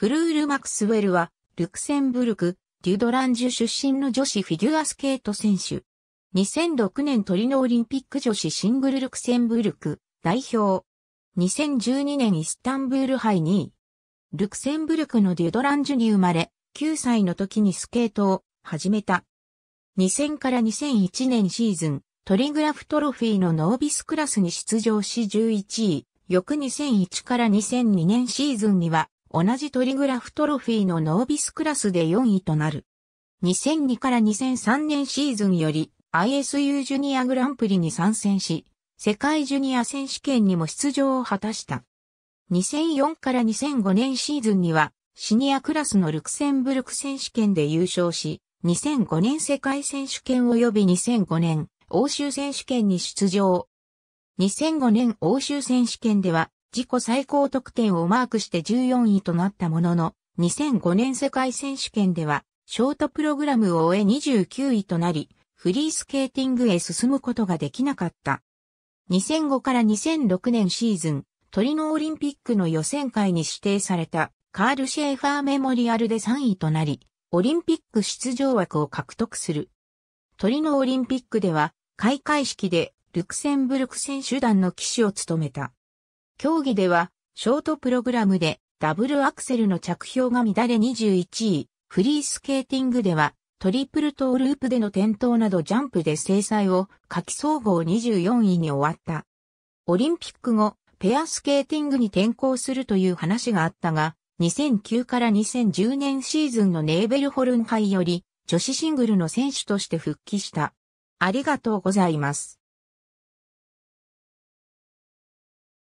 フルール・マクスウェルは、ルクセンブルク、デュドランジュ出身の女子フィギュアスケート選手。2006年トリノオリンピック女子シングルルクセンブルク代表。2012年イスタンブール杯2位。ルクセンブルクのデュドランジュに生まれ、9歳の時にスケートを始めた。2000から2001年シーズン、トリグラフトロフィーのノービスクラスに出場し11位。翌2001から2002年シーズンには、同じトリグラフトロフィーのノービスクラスで4位となる。2002から2003年シーズンより ISU ジュニアグランプリに参戦し、世界ジュニア選手権にも出場を果たした。2004から2005年シーズンには、シニアクラスのルクセンブルク選手権で優勝し、2005年世界選手権及び2005年欧州選手権に出場。2005年欧州選手権では自己最高得点をマークして14位となったものの、2005年世界選手権では、ショートプログラムを終え29位となり、フリースケーティングへ進むことができなかった。2005から2006年シーズン、トリノオリンピックの予選会に指定されたカール・シェーファーメモリアルで3位となり、オリンピック出場枠を獲得する。トリノオリンピックでは、開会式でルクセンブルク選手団の騎士を務めた。競技では、ショートプログラムでダブルアクセルの着氷が乱れ21位、フリースケーティングでは、トリプルトーループでの転倒などジャンプで制裁を夏季総合24位に終わった。オリンピック後、ペアスケーティングに転向するという話があったが、2009から2010年シーズンのネーベルホルン杯より女子シングルの選手として復帰した。ありがとうございます。